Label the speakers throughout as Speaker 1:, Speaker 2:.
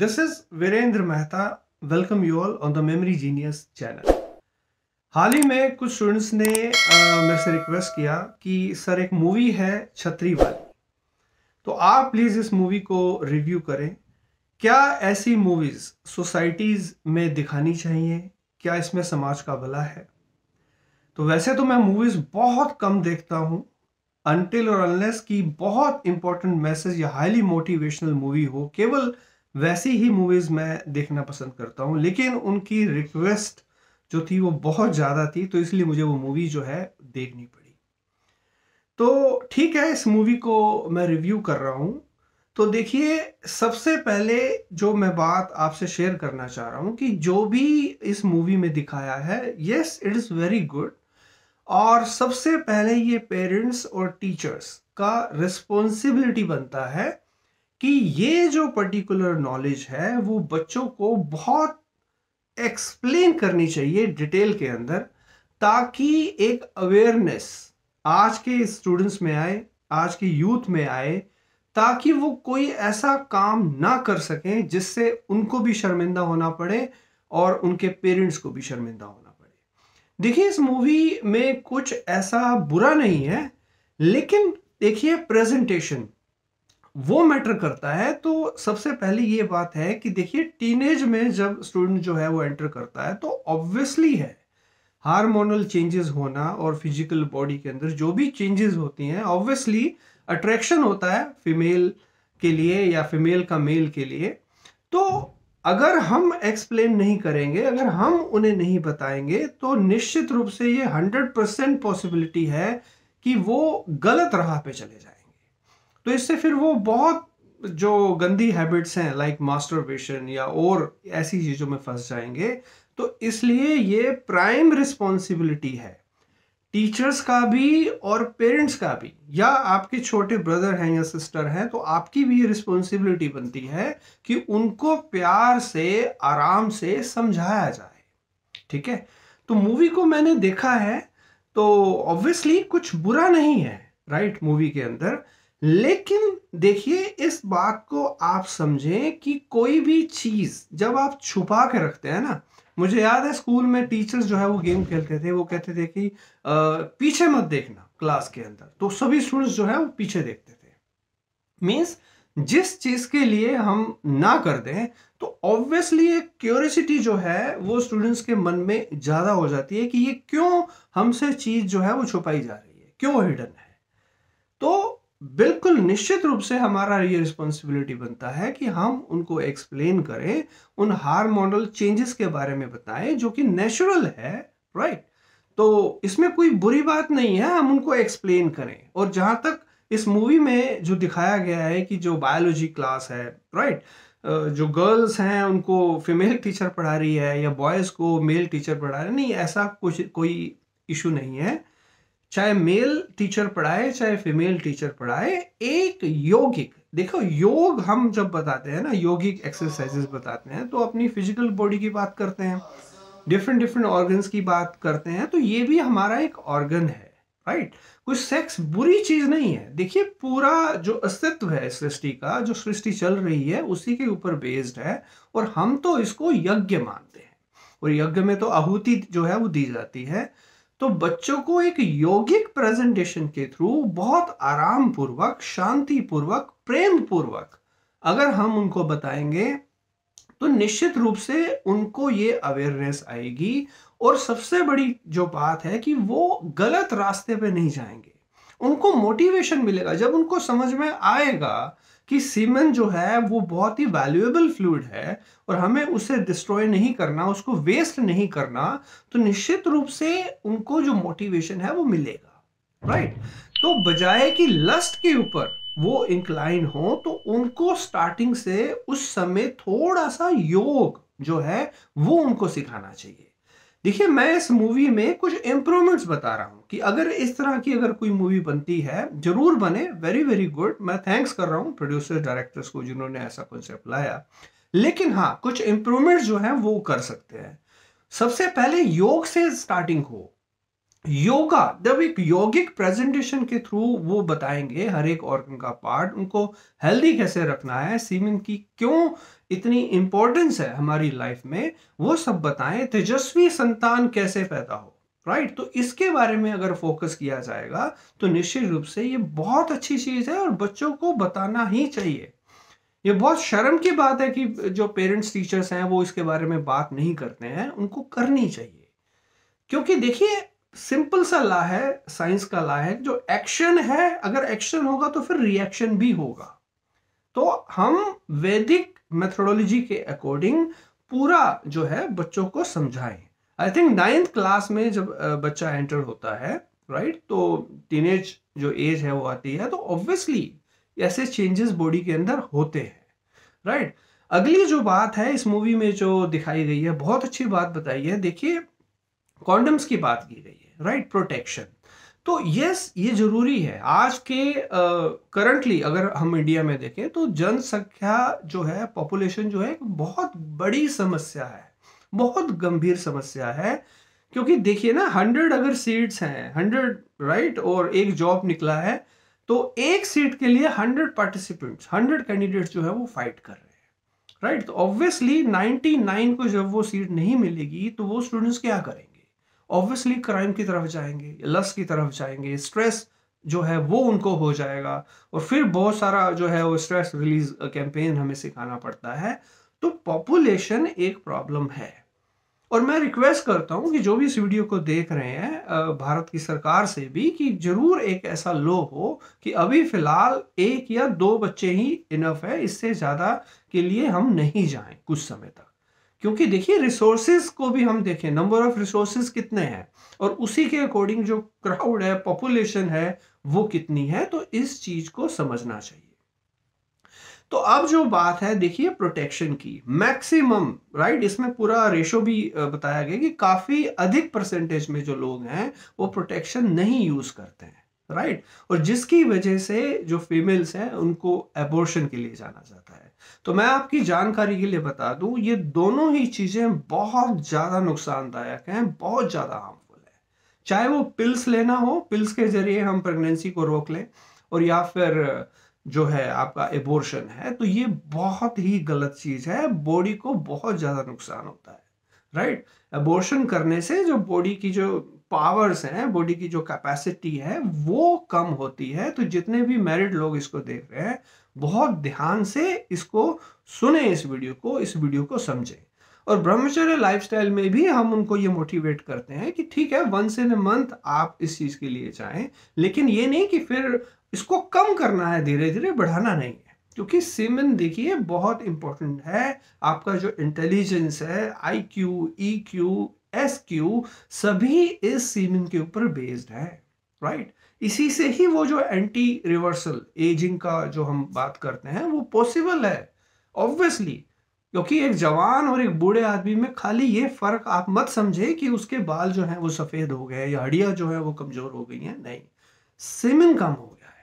Speaker 1: This is Virendra Mehta welcome you all on the memory genius channel हाल ही में कुछ स्टूडेंट्स ने मेरे से रिक्वेस्ट किया कि सर एक मूवी है छतरी वाली तो आप प्लीज़ इस मूवी को रिव्यू करें क्या ऐसी मूवीज़ सोसाइटीज़ में दिखानी चाहिए क्या इसमें समाज का भला है तो वैसे तो मैं मूवीज़ बहुत कम देखता हूँ अनटिल और अनलेस की बहुत इंपॉर्टेंट मैसेज या हाईली मोटिवेशनल मूवी हो केवल वैसी ही मूवीज़ मैं देखना पसंद करता हूँ लेकिन उनकी रिक्वेस्ट जो थी वो बहुत ज़्यादा थी तो इसलिए मुझे वो मूवी जो है देखनी पड़ी तो ठीक है इस मूवी को मैं रिव्यू कर रहा हूँ तो देखिए सबसे पहले जो मैं बात आपसे शेयर करना चाह रहा हूँ कि जो भी इस मूवी में दिखाया है yes it is very good और सबसे पहले ये पेरेंट्स और टीचर्स का रिस्पॉन्सिबिलिटी बनता है कि ये जो पर्टिकुलर नॉलेज है वो बच्चों को बहुत एक्सप्लेन करनी चाहिए डिटेल के अंदर ताकि एक अवेयरनेस आज के स्टूडेंट्स में आए आज के यूथ में आए ताकि वो कोई ऐसा काम ना कर सकें जिससे उनको भी शर्मिंदा होना पड़े और उनके पेरेंट्स को भी शर्मिंदा होना पड़े देखिए इस मूवी में कुछ ऐसा बुरा नहीं है लेकिन देखिए प्रेजेंटेशन वो मैटर करता है तो सबसे पहले ये बात है कि देखिए टीनेज में जब स्टूडेंट जो है वो एंटर करता है तो ऑब्वियसली है हार्मोनल चेंजेस होना और फिजिकल बॉडी के अंदर जो भी चेंजेस होती हैं ऑब्वियसली अट्रैक्शन होता है फीमेल के लिए या फीमेल का मेल के लिए तो अगर हम एक्सप्लेन नहीं करेंगे अगर हम उन्हें नहीं बताएंगे तो निश्चित रूप से ये हंड्रेड परसेंट पॉसिबिलिटी है कि वो गलत राह पे चले जाए तो इससे फिर वो बहुत जो गंदी हैबिट्स हैं लाइक मास्टरबेशन या और ऐसी चीज़ों में फंस जाएंगे तो इसलिए ये प्राइम रिस्पॉन्सिबिलिटी है टीचर्स का भी और पेरेंट्स का भी या आपके छोटे ब्रदर हैं या सिस्टर हैं तो आपकी भी ये रिस्पॉन्सिबिलिटी बनती है कि उनको प्यार से आराम से समझाया जाए ठीक है तो मूवी को मैंने देखा है तो ऑब्वियसली कुछ बुरा नहीं है राइट मूवी के अंदर लेकिन देखिए इस बात को आप समझें कि कोई भी चीज़ जब आप छुपा के रखते हैं ना मुझे याद है स्कूल में टीचर्स जो है वो गेम खेलते थे वो कहते थे कि आ, पीछे मत देखना क्लास के अंदर तो सभी स्टूडेंट्स जो है वो पीछे देखते थे मीन्स जिस चीज के लिए हम ना कर दें तो ऑब्वियसली एक क्यूरियसिटी जो है वो स्टूडेंट्स के मन में ज़्यादा हो जाती है कि ये क्यों हमसे चीज़ जो है वो छुपाई जा रही है क्यों हिडन है बिल्कुल निश्चित रूप से हमारा ये रिस्पॉन्सिबिलिटी बनता है कि हम उनको एक्सप्लेन करें उन हार्मोनल चेंजेस के बारे में बताएं जो कि नेचुरल है राइट right? तो इसमें कोई बुरी बात नहीं है हम उनको एक्सप्लेन करें और जहाँ तक इस मूवी में जो दिखाया गया है कि जो बायोलॉजी क्लास है राइट right? जो गर्ल्स हैं उनको फीमेल टीचर पढ़ा रही है या बॉयज़ को मेल टीचर पढ़ा रही है नहीं ऐसा कुछ कोई इशू नहीं है चाहे मेल टीचर पढ़ाए चाहे फीमेल टीचर पढ़ाए एक योगिक देखो योग हम जब बताते हैं ना योगिक एक्सरसाइजेस बताते हैं तो अपनी फिजिकल बॉडी की बात करते हैं डिफरेंट डिफरेंट ऑर्गन्स की बात करते हैं तो ये भी हमारा एक ऑर्गन है राइट कुछ सेक्स बुरी चीज नहीं है देखिए पूरा जो अस्तित्व है सृष्टि का जो सृष्टि चल रही है उसी के ऊपर बेस्ड है और हम तो इसको यज्ञ मानते हैं और यज्ञ में तो आहुति जो है वो दी जाती है तो बच्चों को एक योगिक प्रेजेंटेशन के थ्रू बहुत आराम पूर्वक शांति पूर्वक प्रेम पूर्वक अगर हम उनको बताएंगे तो निश्चित रूप से उनको ये अवेयरनेस आएगी और सबसे बड़ी जो बात है कि वो गलत रास्ते पे नहीं जाएंगे उनको मोटिवेशन मिलेगा जब उनको समझ में आएगा कि सीमन जो है वो बहुत ही वैल्यूएबल फ्लूड है और हमें उसे डिस्ट्रॉय नहीं करना उसको वेस्ट नहीं करना तो निश्चित रूप से उनको जो मोटिवेशन है वो मिलेगा राइट तो बजाय कि लस्ट के ऊपर वो इंक्लाइन हो तो उनको स्टार्टिंग से उस समय थोड़ा सा योग जो है वो उनको सिखाना चाहिए देखिए मैं इस मूवी में कुछ इम्प्रूवमेंट्स बता रहा हूँ कि अगर इस तरह की अगर कोई मूवी बनती है जरूर बने वेरी वेरी गुड मैं थैंक्स कर रहा हूँ प्रोड्यूसर डायरेक्टर्स को जिन्होंने ऐसा कॉन्सेप्ट लाया लेकिन हाँ कुछ इम्प्रूवमेंट्स जो हैं वो कर सकते हैं सबसे पहले योग से स्टार्टिंग हो योगा जब एक यौगिक प्रेजेंटेशन के थ्रू वो बताएंगे हर एक ऑर्गन का पार्ट उनको हेल्दी कैसे रखना है सीमन की क्यों इतनी इंपॉर्टेंस है हमारी लाइफ में वो सब बताएं तेजस्वी संतान कैसे पैदा हो राइट तो इसके बारे में अगर फोकस किया जाएगा तो निश्चित रूप से ये बहुत अच्छी चीज़ है और बच्चों को बताना ही चाहिए ये बहुत शर्म की बात है कि जो पेरेंट्स टीचर्स हैं वो इसके बारे में बात नहीं करते हैं उनको करनी चाहिए क्योंकि देखिए सिंपल सा ला है साइंस का ला है जो एक्शन है अगर एक्शन होगा तो फिर रिएक्शन भी होगा तो हम वैदिक मेथोडोलॉजी के अकॉर्डिंग पूरा जो है बच्चों को समझाएं आई थिंक नाइन्थ क्लास में जब बच्चा एंटर होता है राइट तो टीन जो एज है वो आती है तो ऑब्वियसली ऐसे चेंजेस बॉडी के अंदर होते हैं राइट अगली जो बात है इस मूवी में जो दिखाई गई है बहुत अच्छी बात बताई है देखिए कॉन्डम्स की बात की गई है राइट प्रोटेक्शन तो यस ये जरूरी है आज के करंटली uh, अगर हम इंडिया में देखें तो जनसंख्या जो है पॉपुलेशन जो है बहुत बड़ी समस्या है बहुत गंभीर समस्या है क्योंकि देखिए ना हंड्रेड अगर सीट्स हैं हंड्रेड राइट और एक जॉब निकला है तो एक सीट के लिए हंड्रेड पार्टिसिपेंट्स हंड्रेड कैंडिडेट्स जो है वो फाइट कर रहे हैं राइट तो ऑब्वियसली नाइन को जब वो सीट नहीं मिलेगी तो वो स्टूडेंट्स क्या करेंगे ऑब्वियसली क्राइम की तरफ जाएंगे लस की तरफ जाएंगे स्ट्रेस जो है वो उनको हो जाएगा और फिर बहुत सारा जो है वो स्ट्रेस रिलीज कैंपेन हमें सिखाना पड़ता है तो पॉपुलेशन एक प्रॉब्लम है और मैं रिक्वेस्ट करता हूँ कि जो भी इस वीडियो को देख रहे हैं भारत की सरकार से भी कि जरूर एक ऐसा लो हो कि अभी फिलहाल एक या दो बच्चे ही इनफ है इससे ज़्यादा के लिए हम नहीं जाएं कुछ समय तक क्योंकि देखिए रिसोर्सेज को भी हम देखें नंबर ऑफ रिसोर्सेज कितने हैं और उसी के अकॉर्डिंग जो क्राउड है पॉपुलेशन है वो कितनी है तो इस चीज को समझना चाहिए तो अब जो बात है देखिए प्रोटेक्शन की मैक्सिमम राइट इसमें पूरा रेशो भी बताया गया कि काफी अधिक परसेंटेज में जो लोग हैं वो प्रोटेक्शन नहीं यूज करते हैं राइट और जिसकी वजह से जो फीमेल्स हैं उनको एबोर्शन के लिए जाना जाता है तो मैं आपकी जानकारी के लिए बता दूं ये दोनों ही चीज़ें बहुत ज़्यादा नुकसानदायक हैं बहुत ज़्यादा हार्मफुल है चाहे वो पिल्स लेना हो पिल्स के ज़रिए हम प्रेगनेंसी को रोक लें और या फिर जो है आपका एबोर्शन है तो ये बहुत ही गलत चीज़ है बॉडी को बहुत ज़्यादा नुकसान होता है राइट right? एबोर्शन करने से जो बॉडी की जो पावर्स हैं बॉडी की जो कैपेसिटी है वो कम होती है तो जितने भी मैरिड लोग इसको देख रहे हैं बहुत ध्यान से इसको सुने इस वीडियो को इस वीडियो को समझें और ब्रह्मचर्य लाइफस्टाइल में भी हम उनको ये मोटिवेट करते हैं कि ठीक है वंस इन ए मंथ आप इस चीज़ के लिए चाहें लेकिन ये नहीं कि फिर इसको कम करना है धीरे धीरे बढ़ाना नहीं है क्योंकि सीमन देखिए बहुत इंपॉर्टेंट है आपका जो इंटेलिजेंस है I Q E Q S Q सभी इस सीमिन के ऊपर बेस्ड है राइट इसी से ही वो जो एंटी रिवर्सल एजिंग का जो हम बात करते हैं वो पॉसिबल है ऑब्वियसली क्योंकि एक जवान और एक बूढ़े आदमी में खाली ये फर्क आप मत समझे कि उसके बाल जो हैं वो सफ़ेद हो गए या हड्डियां जो है वो कमज़ोर हो गई हैं नहीं सिमिन कम हो गया है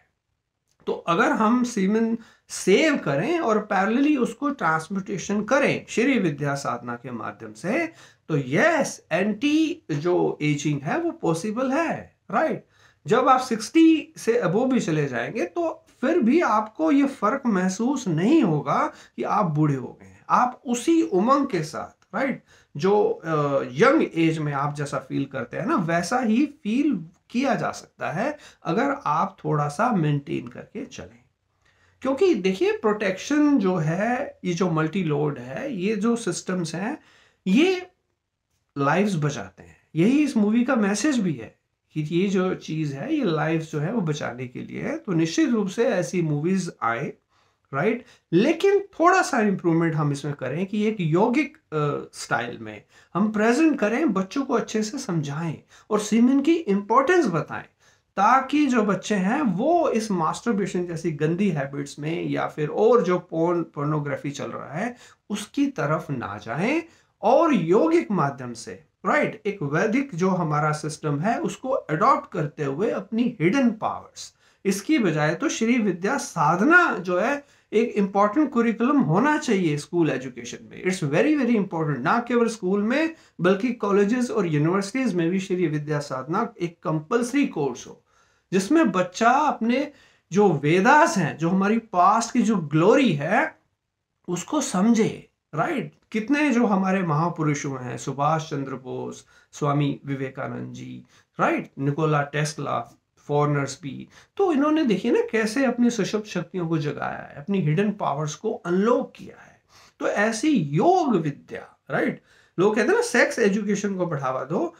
Speaker 1: तो अगर हम सीमन सेव करें और पैरेलली उसको ट्रांसमिटेशन करें श्री विद्या साधना के माध्यम से तो यस एंटी जो एजिंग है वो पॉसिबल है राइट right? जब आप 60 से अबो भी चले जाएंगे तो फिर भी आपको ये फर्क महसूस नहीं होगा कि आप बूढ़े हो गए आप उसी उमंग के साथ राइट जो यंग एज में आप जैसा फील करते हैं ना वैसा ही फील किया जा सकता है अगर आप थोड़ा सा मेंटेन करके चलें क्योंकि देखिए प्रोटेक्शन जो है ये जो मल्टी लोड है ये जो सिस्टम्स हैं ये लाइव्स बचाते हैं यही इस मूवी का मैसेज भी है कि ये जो चीज़ है ये लाइफ जो है वो बचाने के लिए है तो निश्चित रूप से ऐसी मूवीज़ आए राइट लेकिन थोड़ा सा इम्प्रूवमेंट हम इसमें करें कि एक यौगिक स्टाइल में हम प्रेजेंट करें बच्चों को अच्छे से समझाएं और सीमेन की इम्पोर्टेंस बताएं ताकि जो बच्चे हैं वो इस मास्टरबेशन जैसी गंदी हैबिट्स में या फिर और जो पोर्न पोर्नोग्राफी चल रहा है उसकी तरफ ना जाएं और यौगिक माध्यम से राइट right, एक वैदिक जो हमारा सिस्टम है उसको अडॉप्ट करते हुए अपनी हिडन पावर्स इसकी बजाय तो श्री विद्या साधना जो है एक इम्पॉर्टेंट कुरिकुलम होना चाहिए स्कूल एजुकेशन में इट्स वेरी वेरी इंपॉर्टेंट ना केवल स्कूल में बल्कि कॉलेजेस और यूनिवर्सिटीज में भी श्री विद्या साधना एक कंपलसरी कोर्स हो जिसमें बच्चा अपने जो वेदास हैं जो हमारी पास्ट की जो ग्लोरी है उसको समझे राइट right? कितने जो हमारे महापुरुष हुए हैं Subhash Chandra Bose Swami Vivekananda ji right Nikola Tesla foreigners भी तो इन्होंने देखिए ना कैसे अपनी सशक्त शक्तियों को जगाया है अपनी हिडन पावर्स को अनलॉक किया है तो ऐसी योग विद्या राइट लोग कहते हैं ना सेक्स एजुकेशन को बढ़ावा दो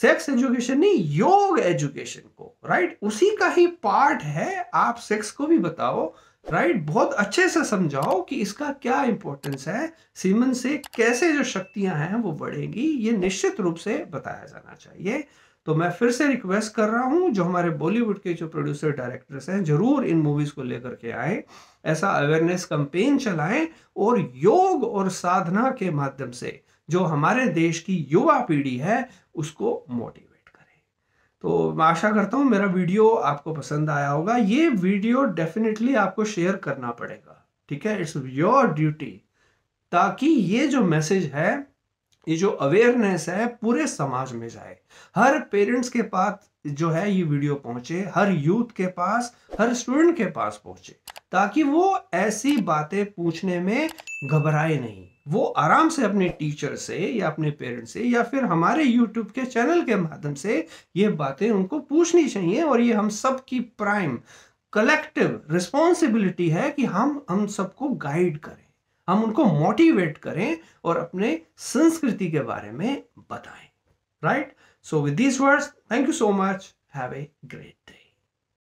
Speaker 1: सेक्स एजुकेशन नहीं योग एजुकेशन को राइट उसी का ही पार्ट है आप सेक्स को भी बताओ राइट बहुत अच्छे से समझाओ कि इसका क्या इंपॉर्टेंस है सीमन से कैसे जो शक्तियां हैं वो बढ़ेंगी ये निश्चित रूप से बताया जाना चाहिए तो मैं फिर से रिक्वेस्ट कर रहा हूँ जो हमारे बॉलीवुड के जो प्रोड्यूसर डायरेक्टर्स हैं जरूर इन मूवीज़ को लेकर के आए ऐसा अवेयरनेस कंपेन चलाएं और योग और साधना के माध्यम से जो हमारे देश की युवा पीढ़ी है उसको मोटिवेट तो मैं आशा करता हूँ मेरा वीडियो आपको पसंद आया होगा ये वीडियो डेफिनेटली आपको शेयर करना पड़ेगा ठीक है इट्स योर ड्यूटी ताकि ये जो मैसेज है ये जो अवेयरनेस है पूरे समाज में जाए हर पेरेंट्स के पास जो है ये वीडियो पहुंचे हर यूथ के पास हर स्टूडेंट के पास पहुंचे ताकि वो ऐसी बातें पूछने में घबराए नहीं वो आराम से अपने टीचर से या अपने पेरेंट्स से या फिर हमारे यूट्यूब के चैनल के माध्यम से ये बातें उनको पूछनी चाहिए और ये हम सब की प्राइम कलेक्टिव रिस्पॉन्सिबिलिटी है कि हम हम सबको गाइड करें हम उनको मोटिवेट करें और अपने संस्कृति के बारे में बताएं right so with this words thank you so much have a great day